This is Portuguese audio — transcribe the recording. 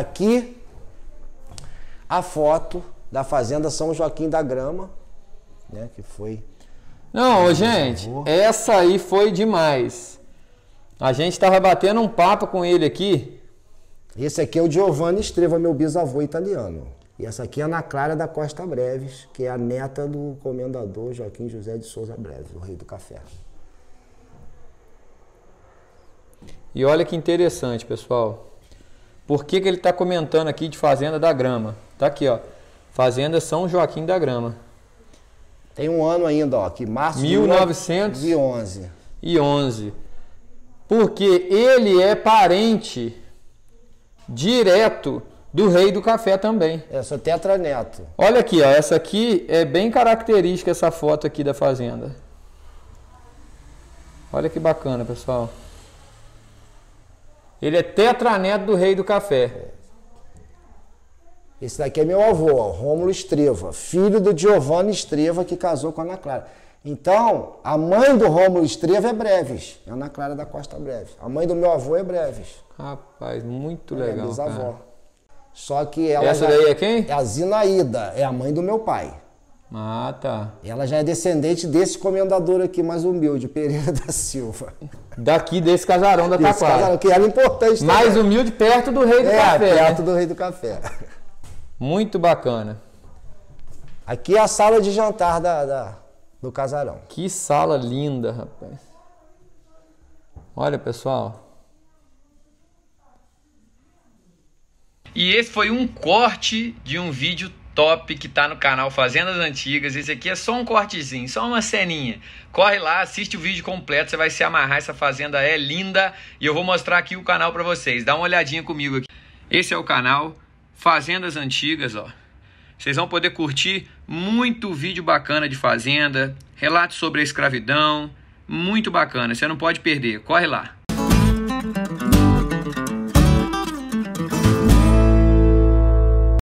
Aqui a foto da Fazenda São Joaquim da Grama, né? Que foi. Não, gente, essa aí foi demais. A gente estava batendo um papo com ele aqui. Esse aqui é o Giovanni Estreva, meu bisavô italiano. E essa aqui é a Ana Clara da Costa Breves, que é a neta do comendador Joaquim José de Souza Breves, o rei do café. E olha que interessante, pessoal. Por que, que ele está comentando aqui de Fazenda da Grama? Tá aqui, ó. Fazenda São Joaquim da Grama. Tem um ano ainda, ó, que março 1911. E Porque ele é parente direto do rei do café também. É, sou tetraneto. Olha aqui, ó, essa aqui é bem característica essa foto aqui da fazenda. Olha que bacana, pessoal. Ele é tetraneto do rei do café. Esse daqui é meu avô, ó, Rômulo Estreva, filho do Giovanni Estreva, que casou com Ana Clara. Então, a mãe do Rômulo Estreva é Breves, é Ana Clara da Costa Breves. A mãe do meu avô é Breves. Rapaz, muito é legal. É bisavó. Cara. Só que ela. Essa já... daí é quem? É a Zinaída, é a mãe do meu pai. Ah, tá. Ela já é descendente desse comendador aqui mais humilde, Pereira da Silva. Daqui desse casarão da Taquara. casarão que era importante também. Mais humilde perto do Rei do é, Café. perto né? do Rei do Café. Muito bacana. Aqui é a sala de jantar da, da, do casarão. Que sala linda, rapaz. Olha, pessoal. E esse foi um corte de um vídeo top que tá no canal Fazendas Antigas. Esse aqui é só um cortezinho, só uma ceninha. Corre lá, assiste o vídeo completo, você vai se amarrar. Essa fazenda é linda e eu vou mostrar aqui o canal para vocês. Dá uma olhadinha comigo aqui. Esse é o canal Fazendas Antigas, ó. Vocês vão poder curtir muito vídeo bacana de fazenda, relatos sobre a escravidão, muito bacana. Você não pode perder. Corre lá.